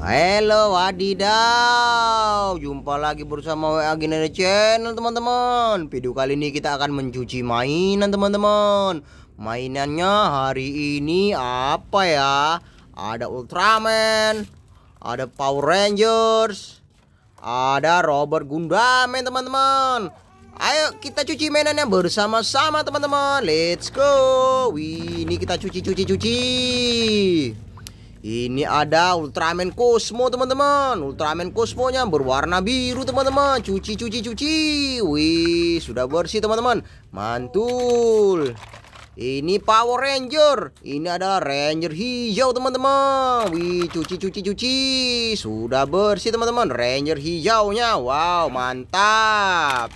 Halo wadidaw Jumpa lagi bersama WA Genere Channel teman-teman Video kali ini kita akan mencuci mainan teman-teman Mainannya hari ini apa ya Ada Ultraman Ada Power Rangers Ada Robert Gundamen teman-teman Ayo kita cuci mainannya bersama-sama teman-teman Let's go Wih, Ini kita cuci-cuci-cuci ini ada Ultraman Cosmo teman-teman Ultraman nya berwarna biru teman-teman Cuci cuci cuci Wih sudah bersih teman-teman Mantul Ini Power Ranger Ini ada Ranger hijau teman-teman Wih cuci cuci cuci Sudah bersih teman-teman Ranger hijaunya Wow mantap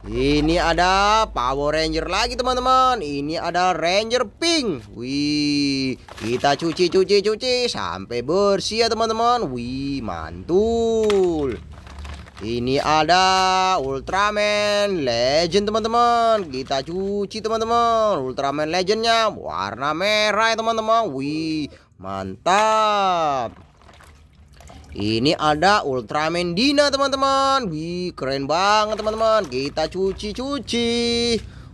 ini ada Power Ranger lagi teman-teman Ini ada Ranger Pink Wih Kita cuci-cuci-cuci Sampai bersih ya teman-teman Wih mantul Ini ada Ultraman Legend teman-teman Kita cuci teman-teman Ultraman Legendnya Warna merah ya teman-teman Wih mantap ini ada Ultraman Dina teman-teman Wih keren banget teman-teman Kita cuci-cuci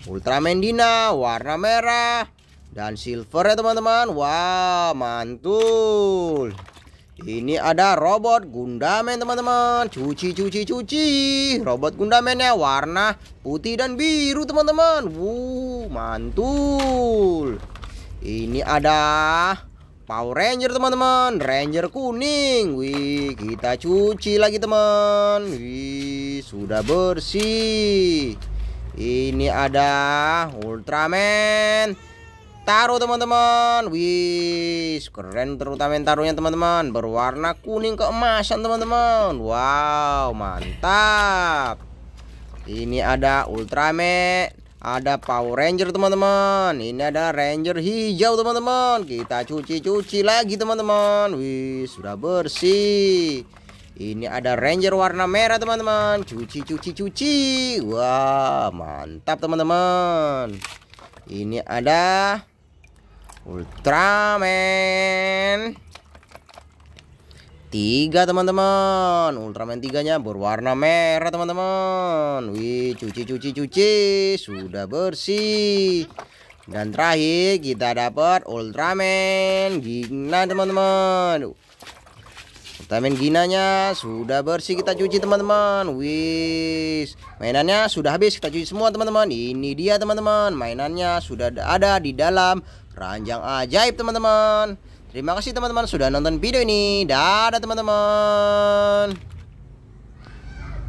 Ultraman Dina warna merah Dan silver ya teman-teman Wah mantul Ini ada robot Gundamen teman-teman Cuci-cuci-cuci Robot Gundamennya warna putih dan biru teman-teman Wuh mantul Ini ada Power Ranger teman-teman Ranger kuning Wih kita cuci lagi teman Wih sudah bersih Ini ada Ultraman Taruh teman-teman Wih keren Ultraman taruhnya teman-teman Berwarna kuning keemasan teman-teman Wow mantap Ini ada Ultraman ada Power Ranger teman-teman Ini ada Ranger hijau teman-teman Kita cuci-cuci lagi teman-teman Wih sudah bersih Ini ada Ranger warna merah teman-teman Cuci-cuci-cuci Wah mantap teman-teman Ini ada Ultraman 3 teman-teman Ultraman 3 nya berwarna merah teman-teman Wih cuci cuci cuci Sudah bersih Dan terakhir kita dapat Ultraman Gina teman-teman Ultraman ginanya sudah bersih kita cuci teman-teman Wih Mainannya sudah habis kita cuci semua teman-teman Ini dia teman-teman Mainannya sudah ada di dalam Ranjang ajaib teman-teman Terima kasih teman-teman sudah nonton video ini. Dadah teman-teman.